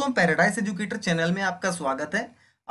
दोस्तों paradise educator channel में आपका स्वागत है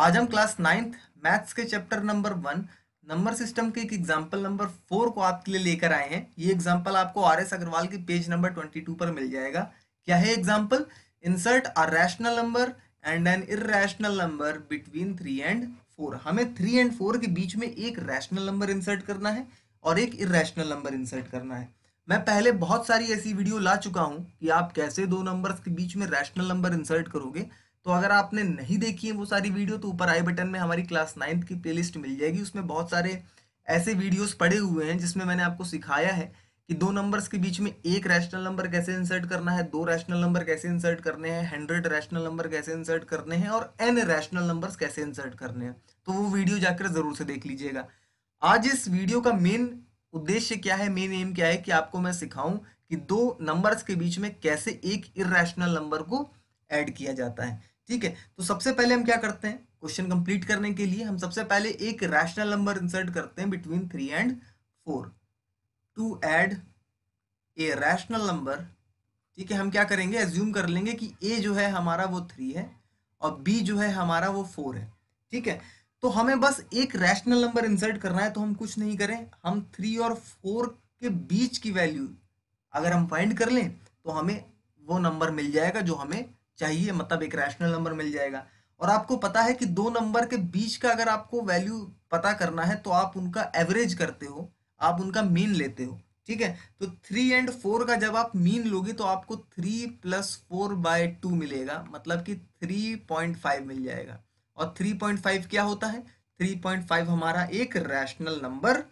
आज हम क्लास नाइन्थ मैथ्स के chapter number one number system के एक एग्जाम्पल नंबर फोर को आपके लिए लेकर आए हैं ये एग्जाम्पल आपको आर एस अग्रवाल के पेज नंबर ट्वेंटी टू पर मिल जाएगा क्या है example insert a rational number and an irrational number between three and four हमें थ्री एंड फोर के बीच में एक रैशनल नंबर इंसर्ट करना है और एक इरेशनल नंबर इंसर्ट करना है मैं पहले बहुत सारी ऐसी वीडियो ला चुका हूं कि आप कैसे दो नंबर्स के बीच में रैशनल नंबर इंसर्ट करोगे तो अगर आपने नहीं देखी है वो सारी वीडियो तो ऊपर आई बटन में हमारी क्लास नाइन्थ की प्ले मिल जाएगी उसमें बहुत सारे ऐसे वीडियोज पड़े हुए हैं जिसमें मैंने आपको सिखाया है कि दो नंबर्स के बीच में एक रैशनल नंबर कैसे इंसर्ट करना है दो रैशनल नंबर कैसे इंसर्ट करने हैं हंड्रेड रैशनल नंबर कैसे इंसर्ट करने हैं और एन रैशनल नंबर्स कैसे इंसर्ट करने हैं तो वो वीडियो जाकर ज़रूर से देख लीजिएगा आज इस वीडियो का मेन उद्देश्य क्या है मेन एम क्या है कि आपको मैं सिखाऊं कि दो नंबर्स के बीच में कैसे एक इेशनल नंबर को ऐड किया जाता है ठीक है तो सबसे पहले हम क्या करते हैं क्वेश्चन कंप्लीट करने के लिए हम सबसे पहले एक रैशनल नंबर इंसर्ट करते हैं between three and four to add a rational number ठीक है हम क्या करेंगे एज्यूम कर लेंगे कि ए जो है हमारा वो थ्री है और बी जो है हमारा वो फोर है ठीक है तो हमें बस एक रैशनल नंबर इंसर्ट करना है तो हम कुछ नहीं करें हम थ्री और फोर के बीच की वैल्यू अगर हम फाइंड कर लें तो हमें वो नंबर मिल जाएगा जो हमें चाहिए मतलब एक रैशनल नंबर मिल जाएगा और आपको पता है कि दो नंबर के बीच का अगर आपको वैल्यू पता करना है तो आप उनका एवरेज करते हो आप उनका मीन लेते हो ठीक है तो थ्री एंड फोर का जब आप मीन लोगे तो आपको three plus four by two मिलेगा मतलब कि थ्री पॉइंट फाइव मिल जाएगा और 3.5 क्या होता है 3.5 हमारा एक रैशनल नंबर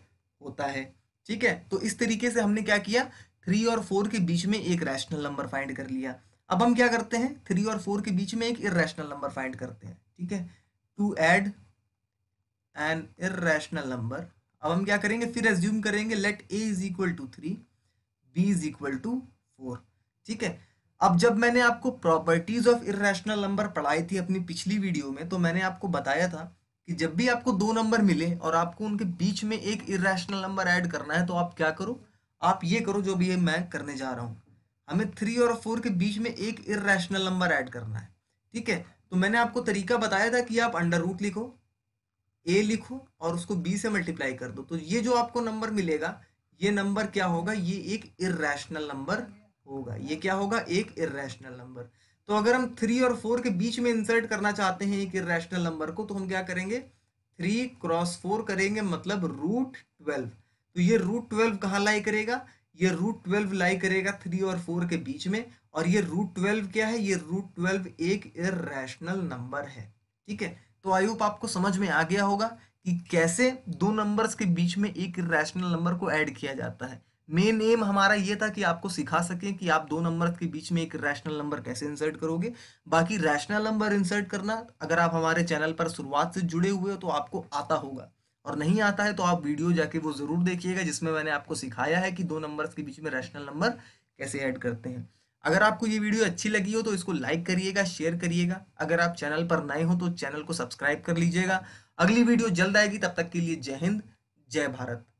होता है ठीक है तो इस तरीके से हमने क्या किया थ्री और फोर के बीच में एक रैशनल नंबर फाइंड कर लिया अब हम क्या करते हैं थ्री और फोर के बीच में एक इेशनल नंबर फाइंड करते हैं ठीक है to add an irrational number अब हम क्या करेंगे फिर एज्यूम करेंगे let a is equal to three b is equal to four ठीक है अब जब मैंने आपको प्रॉपर्टीज ऑफ इेशनल नंबर पढ़ाई थी अपनी पिछली वीडियो में तो मैंने आपको बताया था कि जब भी आपको दो नंबर मिले और आपको उनके बीच में एक इेशनल नंबर ऐड करना है तो आप क्या करो आप ये करो जो भी मैं करने जा रहा हूँ हमें थ्री और फोर के बीच में एक इेशनल नंबर ऐड करना है ठीक है तो मैंने आपको तरीका बताया था कि आप अंडर रूट लिखो ए लिखो और उसको बी से मल्टीप्लाई कर दो तो ये जो आपको नंबर मिलेगा ये नंबर क्या होगा ये एक इेशनल नंबर होगा ये क्या होगा एक इेशनल नंबर तो अगर हम थ्री और फोर के बीच में इंसर्ट करना चाहते हैं एक इेशनल नंबर को तो हम क्या करेंगे थ्री क्रॉस फोर करेंगे मतलब रूट ट्वेल्व तो ये रूट ट्वेल्व कहाँ लाई करेगा ये रूट ट्वेल्व लाई करेगा थ्री और फोर के बीच में और ये रूट ट्वेल्व क्या है ये रूट ट्वेल्व एक इेशनल नंबर है ठीक है तो आई होप आपको समझ में आ गया होगा कि कैसे दो नंबर्स के बीच में एक इेशनल नंबर को ऐड किया जाता है मेन एम हमारा ये था कि आपको सिखा सकें कि आप दो नंबर के बीच में एक रैशनल नंबर कैसे इंसर्ट करोगे बाकी रैशनल नंबर इंसर्ट करना अगर आप हमारे चैनल पर शुरुआत से जुड़े हुए हो तो आपको आता होगा और नहीं आता है तो आप वीडियो जाके वो ज़रूर देखिएगा जिसमें मैंने आपको सिखाया है कि दो नंबर्स के बीच में रैशनल नंबर कैसे ऐड करते हैं अगर आपको ये वीडियो अच्छी लगी हो तो इसको लाइक करिएगा शेयर करिएगा अगर आप चैनल पर नए हो तो चैनल को सब्सक्राइब कर लीजिएगा अगली वीडियो जल्द आएगी तब तक के लिए जय हिंद जय भारत